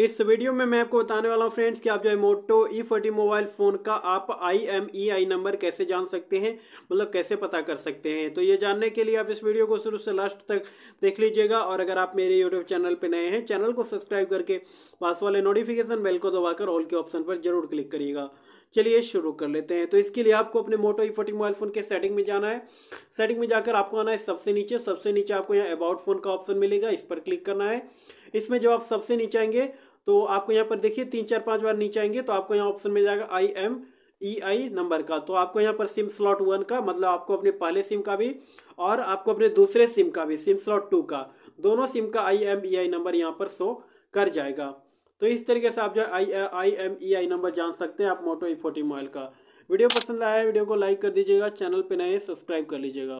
इस वीडियो में मैं आपको बताने वाला हूँ फ्रेंड्स कि आप जो है Moto E forty mobile phone का आप I M E I number कैसे जान सकते हैं मतलब कैसे पता कर सकते हैं तो ये जानने के लिए आप इस वीडियो को शुरू से लास्ट तक देख लीजिएगा और अगर आप मेरे यूट्यूब चैनल पर नए हैं चैनल को सब्सक्राइब करके पास वाले नोटिफिकेशन बेल को दबाकर ऑल के ऑप्शन पर जरूर क्लिक करिएगा चलिए शुरू कर लेते हैं तो इसके लिए आपको अपने Moto E forty mobile phone के सेटिंग में जाना है सेटिंग में जाकर आपको आना है सबसे नीचे सबसे नीचे आपको यहाँ अबाउट फ़ोन का ऑप्शन मिलेगा इस पर क्लिक करना है इसमें जब आप सबसे नीचे आएंगे तो आपको यहाँ पर देखिए तीन चार पाँच बार नीचे आएंगे तो आपको यहाँ ऑप्शन मिल जाएगा I M E I number का तो आपको यहाँ पर सिम स्लॉट वन का मतलब आपको अपने पहले सिम का भी और आपको अपने दूसरे सिम का भी सिम स्लॉट टू का दोनों सिम का I M E I number यहाँ पर शो कर जाएगा तो इस तरीके से आप जो आई I M E I number जान सकते हैं आप मोटो ई फोर्टी मोबाइल का वीडियो पसंद आया है वीडियो को लाइक कर दीजिएगा चैनल पर नए सब्सक्राइब कर लीजिएगा